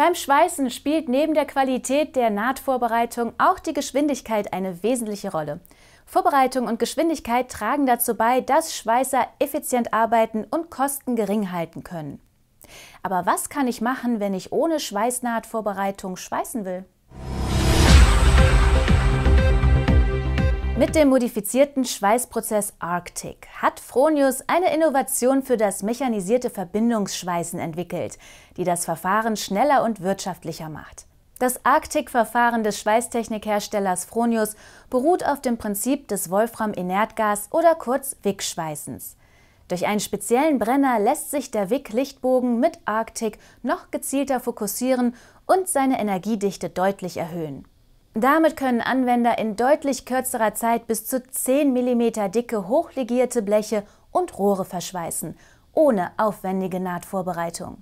Beim Schweißen spielt neben der Qualität der Nahtvorbereitung auch die Geschwindigkeit eine wesentliche Rolle. Vorbereitung und Geschwindigkeit tragen dazu bei, dass Schweißer effizient arbeiten und Kosten gering halten können. Aber was kann ich machen, wenn ich ohne Schweißnahtvorbereitung schweißen will? Mit dem modifizierten Schweißprozess Arctic hat Fronius eine Innovation für das mechanisierte Verbindungsschweißen entwickelt, die das Verfahren schneller und wirtschaftlicher macht. Das Arctic-Verfahren des Schweißtechnikherstellers Fronius beruht auf dem Prinzip des Wolfram-Inertgas oder kurz Wick-Schweißens. Durch einen speziellen Brenner lässt sich der Wick-Lichtbogen mit Arctic noch gezielter fokussieren und seine Energiedichte deutlich erhöhen. Damit können Anwender in deutlich kürzerer Zeit bis zu 10 mm dicke, hochlegierte Bleche und Rohre verschweißen, ohne aufwendige Nahtvorbereitung.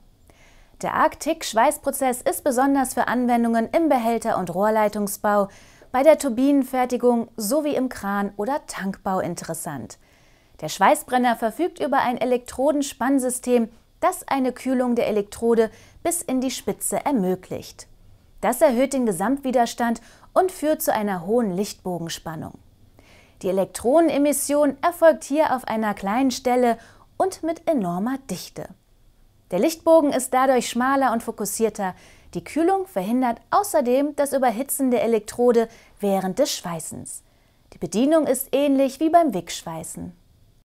Der arctic schweißprozess ist besonders für Anwendungen im Behälter- und Rohrleitungsbau, bei der Turbinenfertigung sowie im Kran- oder Tankbau interessant. Der Schweißbrenner verfügt über ein Elektrodenspannsystem, das eine Kühlung der Elektrode bis in die Spitze ermöglicht. Das erhöht den Gesamtwiderstand und führt zu einer hohen Lichtbogenspannung. Die Elektronenemission erfolgt hier auf einer kleinen Stelle und mit enormer Dichte. Der Lichtbogen ist dadurch schmaler und fokussierter. Die Kühlung verhindert außerdem das Überhitzen der Elektrode während des Schweißens. Die Bedienung ist ähnlich wie beim Wickschweißen.